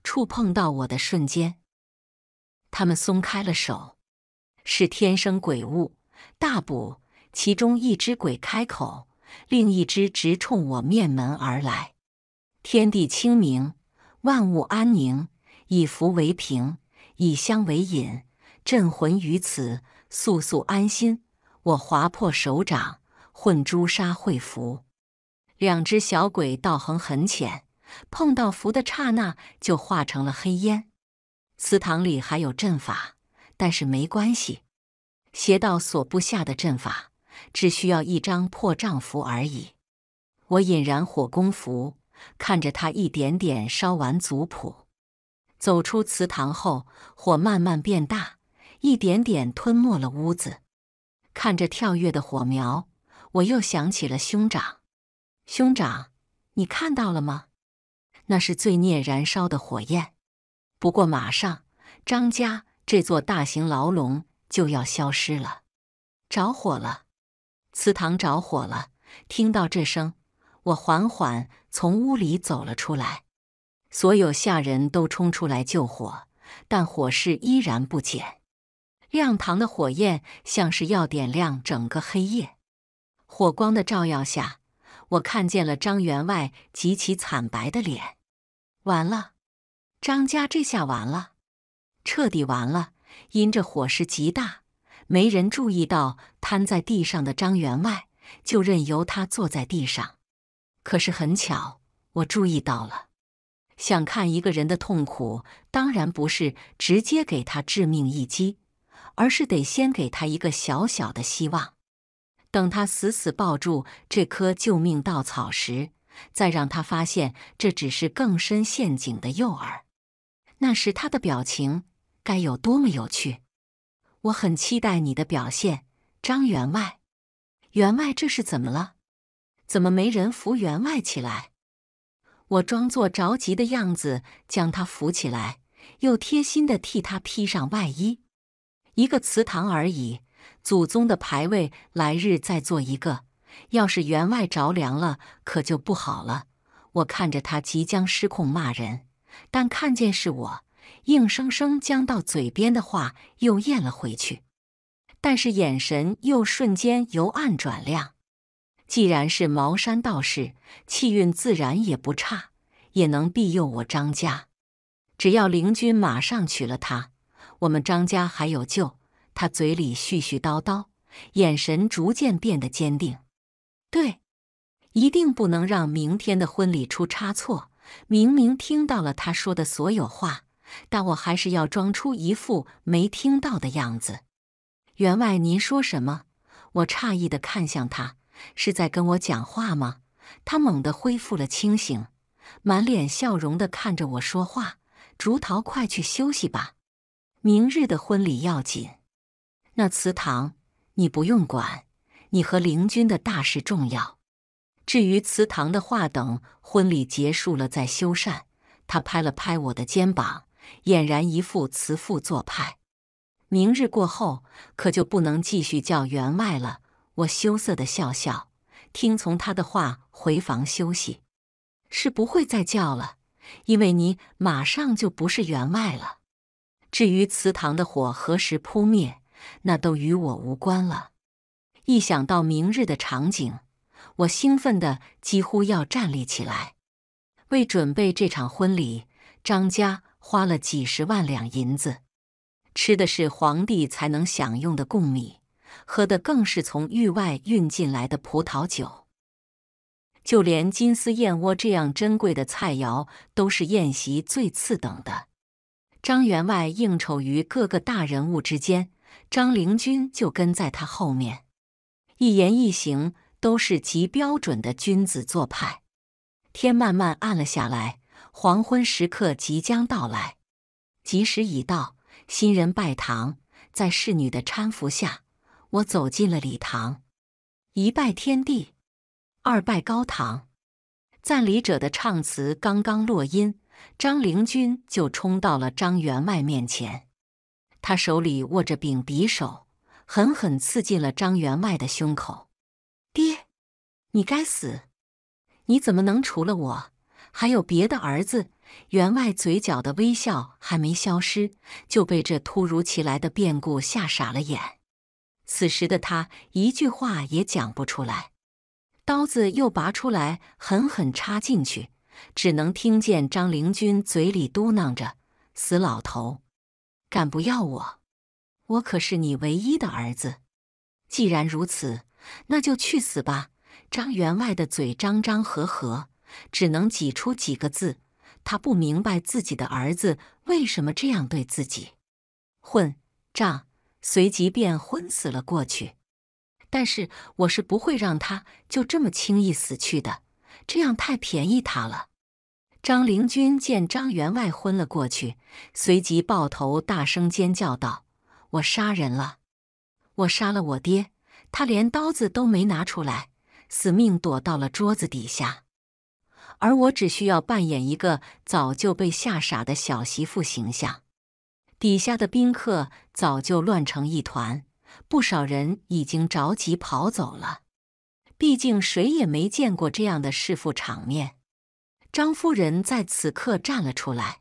触碰到我的瞬间。他们松开了手，是天生鬼物，大补。其中一只鬼开口，另一只直冲我面门而来。天地清明，万物安宁，以福为凭，以香为引，镇魂于此，速速安心。我划破手掌，混朱砂绘符。两只小鬼道行很浅，碰到符的刹那就化成了黑烟。祠堂里还有阵法，但是没关系。邪道所布下的阵法，只需要一张破障符而已。我引燃火功符，看着它一点点烧完族谱。走出祠堂后，火慢慢变大，一点点吞没了屋子。看着跳跃的火苗，我又想起了兄长。兄长，你看到了吗？那是罪孽燃烧的火焰。不过，马上张家这座大型牢笼就要消失了。着火了！祠堂着火了！听到这声，我缓缓从屋里走了出来。所有下人都冲出来救火，但火势依然不减。亮堂的火焰像是要点亮整个黑夜。火光的照耀下，我看见了张员外极其惨白的脸。完了！张家这下完了，彻底完了。因这火势极大，没人注意到瘫在地上的张员外，就任由他坐在地上。可是很巧，我注意到了。想看一个人的痛苦，当然不是直接给他致命一击，而是得先给他一个小小的希望。等他死死抱住这棵救命稻草时，再让他发现这只是更深陷阱的诱饵。那时他的表情该有多么有趣！我很期待你的表现，张员外。员外这是怎么了？怎么没人扶员外起来？我装作着急的样子将他扶起来，又贴心的替他披上外衣。一个祠堂而已，祖宗的牌位，来日再做一个。要是员外着凉了，可就不好了。我看着他即将失控骂人。但看见是我，硬生生将到嘴边的话又咽了回去，但是眼神又瞬间由暗转亮。既然是茅山道士，气运自然也不差，也能庇佑我张家。只要灵君马上娶了她，我们张家还有救。他嘴里絮絮叨叨，眼神逐渐变得坚定。对，一定不能让明天的婚礼出差错。明明听到了他说的所有话，但我还是要装出一副没听到的样子。员外，您说什么？我诧异的看向他，是在跟我讲话吗？他猛地恢复了清醒，满脸笑容的看着我说话：“竹桃，快去休息吧，明日的婚礼要紧。那祠堂你不用管，你和灵君的大事重要。”至于祠堂的话，等婚礼结束了再修缮。他拍了拍我的肩膀，俨然一副慈父做派。明日过后，可就不能继续叫员外了。我羞涩的笑笑，听从他的话回房休息。是不会再叫了，因为你马上就不是员外了。至于祠堂的火何时扑灭，那都与我无关了。一想到明日的场景，我兴奋的几乎要站立起来。为准备这场婚礼，张家花了几十万两银子，吃的是皇帝才能享用的贡米，喝的更是从域外运进来的葡萄酒。就连金丝燕窝这样珍贵的菜肴，都是宴席最次等的。张员外应酬于各个大人物之间，张灵君就跟在他后面，一言一行。都是极标准的君子做派。天慢慢暗了下来，黄昏时刻即将到来。吉时已到，新人拜堂。在侍女的搀扶下，我走进了礼堂。一拜天地，二拜高堂。赞礼者的唱词刚刚落音，张灵君就冲到了张员外面前。他手里握着柄匕首，狠狠刺进了张员外的胸口。你该死！你怎么能除了我还有别的儿子？员外嘴角的微笑还没消失，就被这突如其来的变故吓傻了眼。此时的他一句话也讲不出来。刀子又拔出来，狠狠插进去，只能听见张灵军嘴里嘟囔着：“死老头，敢不要我？我可是你唯一的儿子。既然如此，那就去死吧。”张员外的嘴张张合合，只能挤出几个字。他不明白自己的儿子为什么这样对自己。混账！随即便昏死了过去。但是我是不会让他就这么轻易死去的，这样太便宜他了。张灵君见张员外昏了过去，随即抱头大声尖叫道：“我杀人了！我杀了我爹！他连刀子都没拿出来！”死命躲到了桌子底下，而我只需要扮演一个早就被吓傻的小媳妇形象。底下的宾客早就乱成一团，不少人已经着急跑走了。毕竟谁也没见过这样的弑父场面。张夫人在此刻站了出来，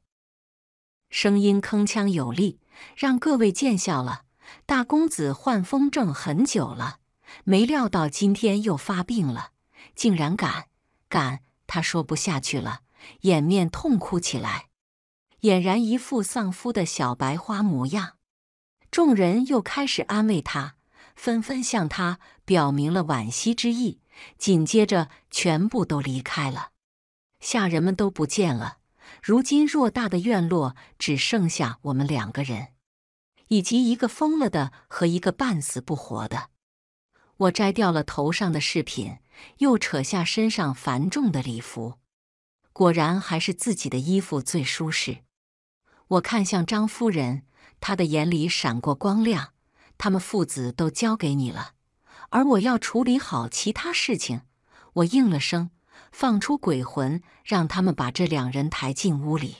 声音铿锵有力：“让各位见笑了，大公子患风症很久了。”没料到今天又发病了，竟然敢敢！他说不下去了，掩面痛哭起来，俨然一副丧夫的小白花模样。众人又开始安慰他，纷纷向他表明了惋惜之意。紧接着，全部都离开了，下人们都不见了。如今偌大的院落只剩下我们两个人，以及一个疯了的和一个半死不活的。我摘掉了头上的饰品，又扯下身上繁重的礼服。果然还是自己的衣服最舒适。我看向张夫人，她的眼里闪过光亮。他们父子都交给你了，而我要处理好其他事情。我应了声，放出鬼魂，让他们把这两人抬进屋里。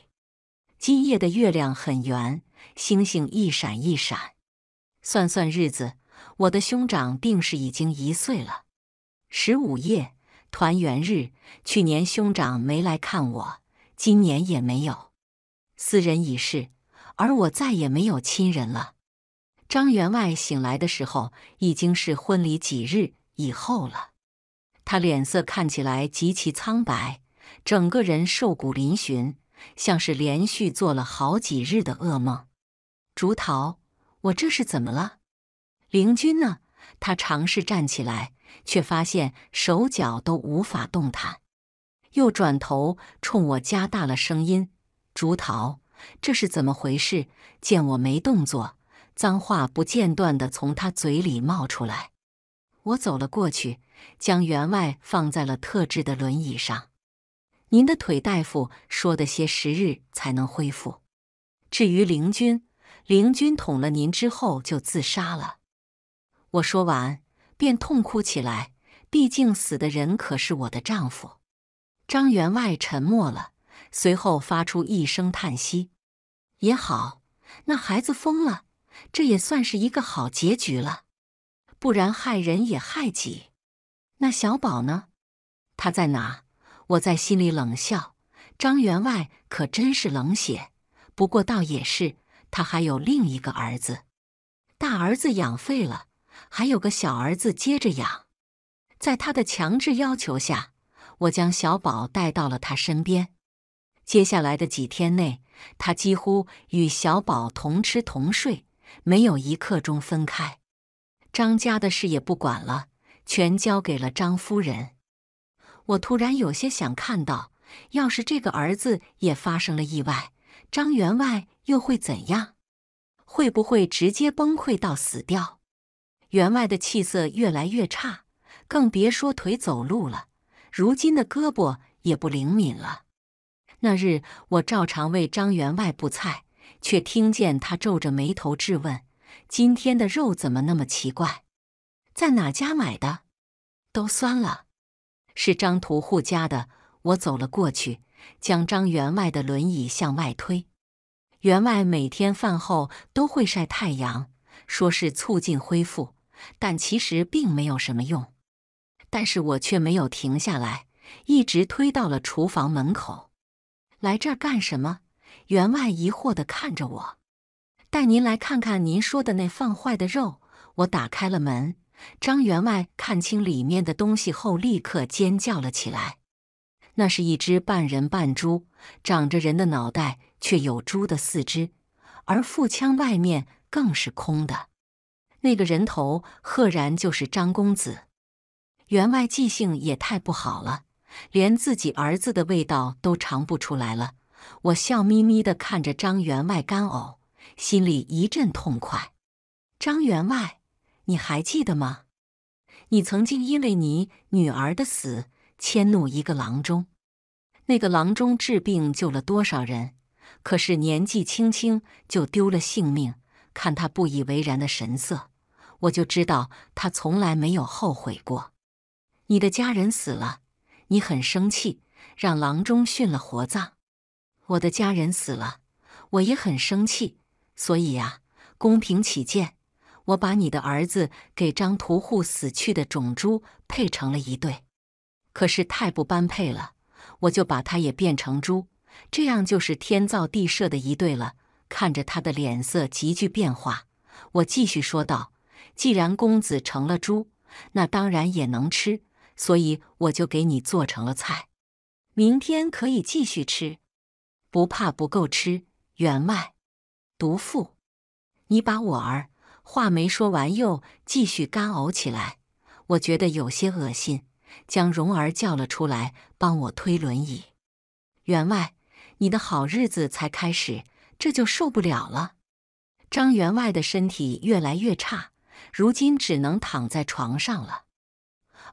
今夜的月亮很圆，星星一闪一闪。算算日子。我的兄长病是已经一岁了，十五夜团圆日，去年兄长没来看我，今年也没有。四人已逝，而我再也没有亲人了。张员外醒来的时候，已经是婚礼几日以后了。他脸色看起来极其苍白，整个人瘦骨嶙峋，像是连续做了好几日的噩梦。竹桃，我这是怎么了？灵君呢？他尝试站起来，却发现手脚都无法动弹，又转头冲我加大了声音：“竹桃，这是怎么回事？”见我没动作，脏话不间断的从他嘴里冒出来。我走了过去，将员外放在了特制的轮椅上。您的腿，大夫说的些时日才能恢复。至于灵君，灵君捅了您之后就自杀了。我说完，便痛哭起来。毕竟死的人可是我的丈夫。张员外沉默了，随后发出一声叹息：“也好，那孩子疯了，这也算是一个好结局了。不然害人也害己。那小宝呢？他在哪？”我在心里冷笑：“张员外可真是冷血。不过倒也是，他还有另一个儿子，大儿子养废了。”还有个小儿子接着养，在他的强制要求下，我将小宝带到了他身边。接下来的几天内，他几乎与小宝同吃同睡，没有一刻钟分开。张家的事也不管了，全交给了张夫人。我突然有些想看到，要是这个儿子也发生了意外，张员外又会怎样？会不会直接崩溃到死掉？员外的气色越来越差，更别说腿走路了。如今的胳膊也不灵敏了。那日我照常为张员外布菜，却听见他皱着眉头质问：“今天的肉怎么那么奇怪？在哪家买的？都酸了。”是张屠户家的。我走了过去，将张员外的轮椅向外推。员外每天饭后都会晒太阳，说是促进恢复。但其实并没有什么用，但是我却没有停下来，一直推到了厨房门口。来这儿干什么？员外疑惑地看着我。带您来看看您说的那放坏的肉。我打开了门，张员外看清里面的东西后，立刻尖叫了起来。那是一只半人半猪，长着人的脑袋，却有猪的四肢，而腹腔外面更是空的。那个人头赫然就是张公子，员外记性也太不好了，连自己儿子的味道都尝不出来了。我笑眯眯地看着张员外干呕，心里一阵痛快。张员外，你还记得吗？你曾经因为你女儿的死迁怒一个郎中，那个郎中治病救了多少人，可是年纪轻轻就丢了性命。看他不以为然的神色。我就知道他从来没有后悔过。你的家人死了，你很生气，让郎中殉了活葬。我的家人死了，我也很生气。所以呀，公平起见，我把你的儿子给张屠户死去的种猪配成了一对。可是太不般配了，我就把他也变成猪，这样就是天造地设的一对了。看着他的脸色急剧变化，我继续说道。既然公子成了猪，那当然也能吃，所以我就给你做成了菜，明天可以继续吃，不怕不够吃。员外，毒妇，你把我儿……话没说完又继续干呕起来，我觉得有些恶心，将蓉儿叫了出来，帮我推轮椅。员外，你的好日子才开始，这就受不了了。张员外的身体越来越差。如今只能躺在床上了，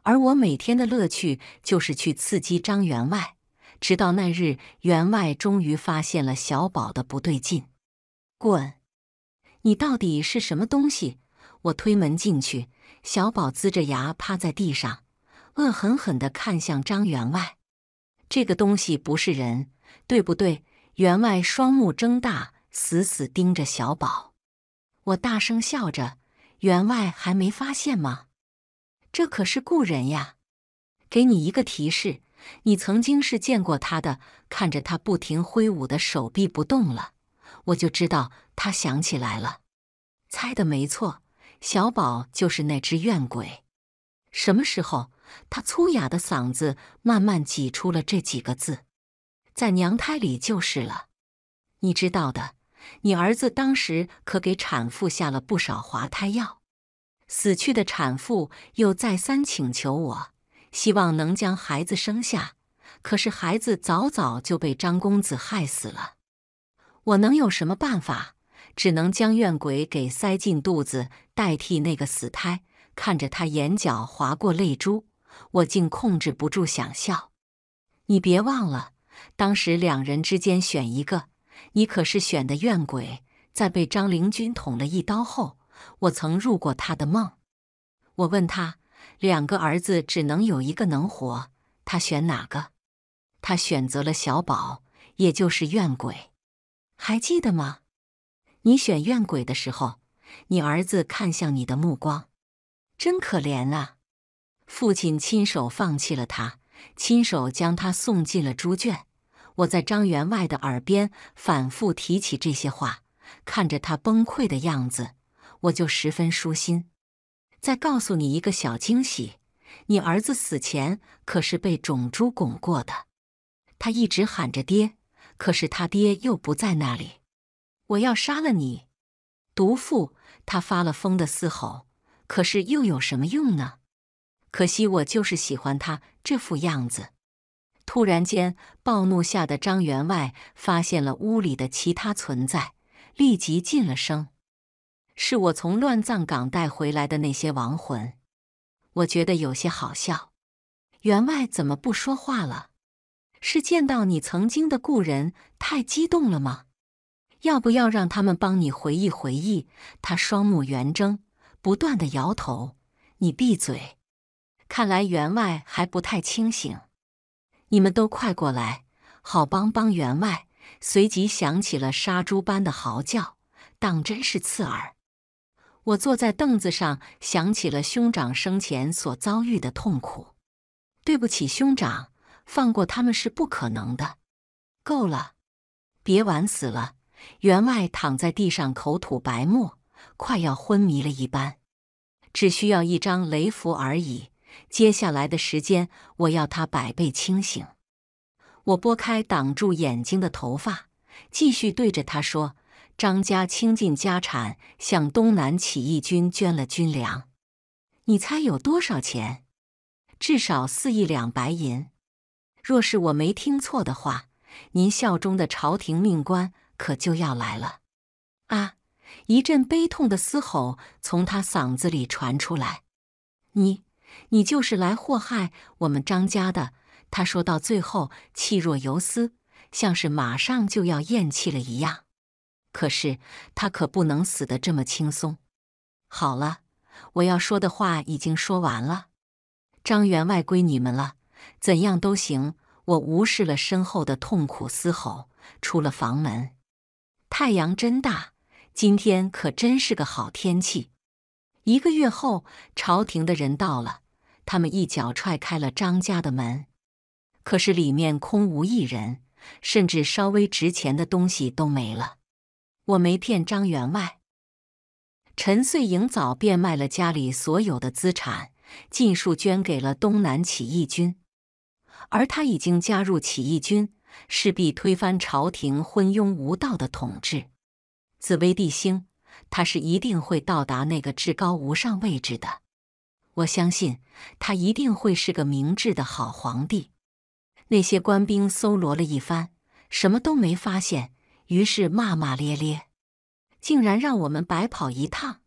而我每天的乐趣就是去刺激张员外，直到那日员外终于发现了小宝的不对劲。滚！你到底是什么东西？我推门进去，小宝呲着牙趴在地上，恶狠狠地看向张员外。这个东西不是人，对不对？员外双目睁大，死死盯着小宝。我大声笑着。员外还没发现吗？这可是故人呀！给你一个提示，你曾经是见过他的。看着他不停挥舞的手臂不动了，我就知道他想起来了。猜的没错，小宝就是那只怨鬼。什么时候？他粗哑的嗓子慢慢挤出了这几个字：“在娘胎里就是了，你知道的。”你儿子当时可给产妇下了不少滑胎药，死去的产妇又再三请求我，希望能将孩子生下，可是孩子早早就被张公子害死了，我能有什么办法？只能将怨鬼给塞进肚子，代替那个死胎。看着他眼角划过泪珠，我竟控制不住想笑。你别忘了，当时两人之间选一个。你可是选的怨鬼，在被张灵军捅了一刀后，我曾入过他的梦。我问他，两个儿子只能有一个能活，他选哪个？他选择了小宝，也就是怨鬼。还记得吗？你选怨鬼的时候，你儿子看向你的目光，真可怜啊！父亲亲手放弃了他，亲手将他送进了猪圈。我在张员外的耳边反复提起这些话，看着他崩溃的样子，我就十分舒心。再告诉你一个小惊喜，你儿子死前可是被种猪拱过的，他一直喊着爹，可是他爹又不在那里。我要杀了你，毒妇！他发了疯的嘶吼，可是又有什么用呢？可惜我就是喜欢他这副样子。突然间，暴怒下的张员外发现了屋里的其他存在，立即噤了声：“是我从乱葬岗带回来的那些亡魂。”我觉得有些好笑，员外怎么不说话了？是见到你曾经的故人太激动了吗？要不要让他们帮你回忆回忆？他双目圆睁，不断的摇头。你闭嘴，看来员外还不太清醒。你们都快过来，好帮帮员外。随即响起了杀猪般的嚎叫，当真是刺耳。我坐在凳子上，想起了兄长生前所遭遇的痛苦。对不起，兄长，放过他们是不可能的。够了，别玩死了！员外躺在地上，口吐白沫，快要昏迷了一般。只需要一张雷符而已。接下来的时间，我要他百倍清醒。我拨开挡住眼睛的头发，继续对着他说：“张家倾尽家产，向东南起义军捐了军粮。你猜有多少钱？至少四亿两白银。若是我没听错的话，您效忠的朝廷命官可就要来了。”啊！一阵悲痛的嘶吼从他嗓子里传出来。你。你就是来祸害我们张家的！他说到最后，气若游丝，像是马上就要咽气了一样。可是他可不能死得这么轻松。好了，我要说的话已经说完了，张员外归你们了，怎样都行。我无视了身后的痛苦嘶吼，出了房门。太阳真大，今天可真是个好天气。一个月后，朝廷的人到了，他们一脚踹开了张家的门，可是里面空无一人，甚至稍微值钱的东西都没了。我没骗张员外，陈穗莹早变卖了家里所有的资产，尽数捐给了东南起义军，而他已经加入起义军，势必推翻朝廷昏庸无道的统治。紫薇帝星。他是一定会到达那个至高无上位置的，我相信他一定会是个明智的好皇帝。那些官兵搜罗了一番，什么都没发现，于是骂骂咧咧，竟然让我们白跑一趟。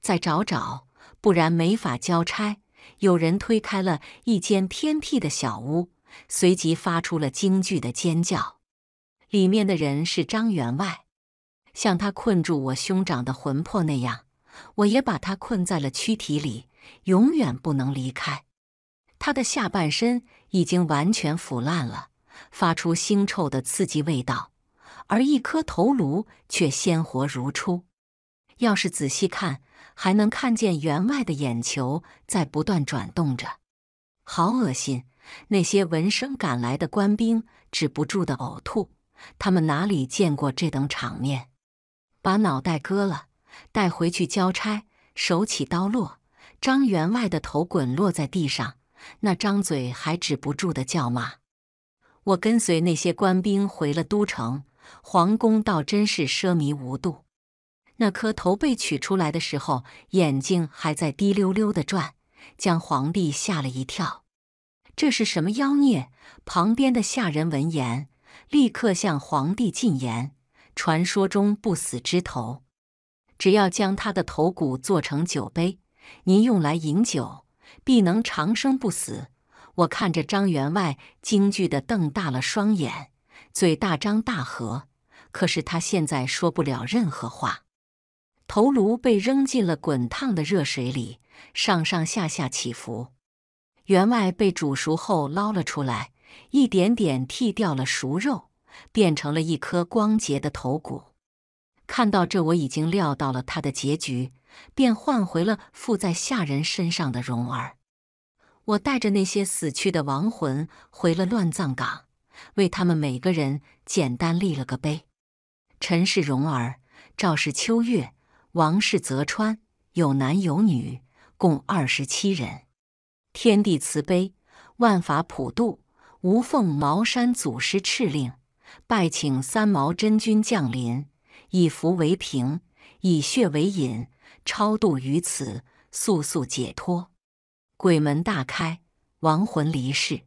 再找找，不然没法交差。有人推开了一间偏僻的小屋，随即发出了惊惧的尖叫。里面的人是张员外。像他困住我兄长的魂魄那样，我也把他困在了躯体里，永远不能离开。他的下半身已经完全腐烂了，发出腥臭的刺激味道，而一颗头颅却鲜活如初。要是仔细看，还能看见员外的眼球在不断转动着，好恶心！那些闻声赶来的官兵止不住的呕吐，他们哪里见过这等场面？把脑袋割了，带回去交差。手起刀落，张员外的头滚落在地上，那张嘴还止不住的叫骂。我跟随那些官兵回了都城，皇宫倒真是奢靡无度。那颗头被取出来的时候，眼睛还在滴溜溜的转，将皇帝吓了一跳。这是什么妖孽？旁边的下人闻言，立刻向皇帝进言。传说中不死之头，只要将他的头骨做成酒杯，您用来饮酒，必能长生不死。我看着张员外惊惧的瞪大了双眼，嘴大张大合，可是他现在说不了任何话。头颅被扔进了滚烫的热水里，上上下下起伏。员外被煮熟后捞了出来，一点点剃掉了熟肉。变成了一颗光洁的头骨。看到这，我已经料到了他的结局，便换回了附在下人身上的蓉儿。我带着那些死去的亡魂回了乱葬岗，为他们每个人简单立了个碑。陈氏荣儿、赵氏秋月、王氏泽川，有男有女，共二十七人。天地慈悲，万法普渡，无奉茅山祖师敕令。拜请三毛真君降临，以符为凭，以血为引，超度于此，速速解脱。鬼门大开，亡魂离世。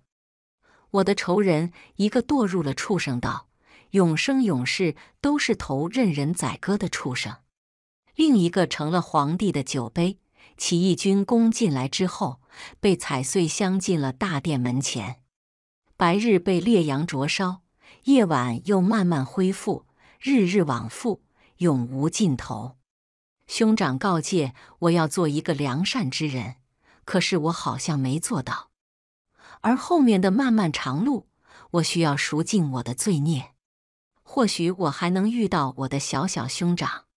我的仇人，一个堕入了畜生道，永生永世都是头任人宰割的畜生；另一个成了皇帝的酒杯。起义军攻进来之后，被踩碎，镶进了大殿门前。白日被烈阳灼烧。夜晚又慢慢恢复，日日往复，永无尽头。兄长告诫我要做一个良善之人，可是我好像没做到。而后面的漫漫长路，我需要赎尽我的罪孽。或许我还能遇到我的小小兄长。